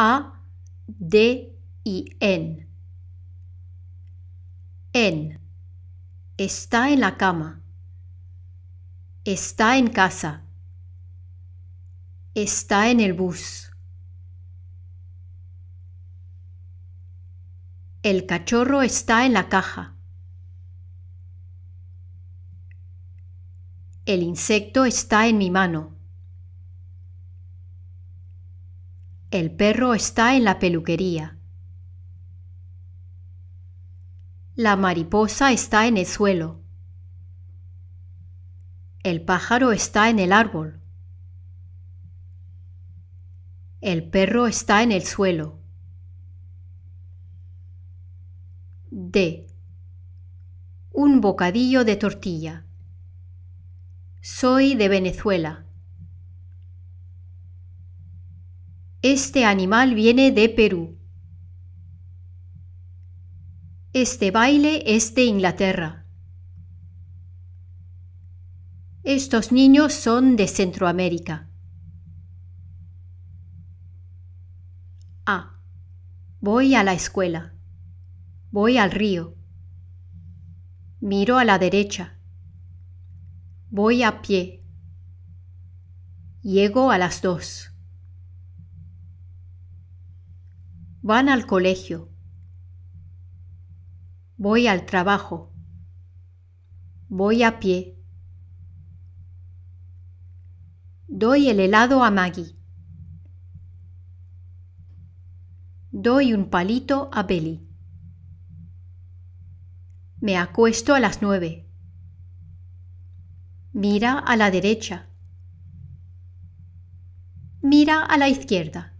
A, D y N. N. Está en la cama. Está en casa. Está en el bus. El cachorro está en la caja. El insecto está en mi mano. El perro está en la peluquería. La mariposa está en el suelo. El pájaro está en el árbol. El perro está en el suelo. D. Un bocadillo de tortilla. Soy de Venezuela. Este animal viene de Perú. Este baile es de Inglaterra. Estos niños son de Centroamérica. A. Voy a la escuela. Voy al río. Miro a la derecha. Voy a pie. Llego a las dos. Van al colegio. Voy al trabajo. Voy a pie. Doy el helado a Maggie. Doy un palito a Peli. Me acuesto a las nueve. Mira a la derecha. Mira a la izquierda.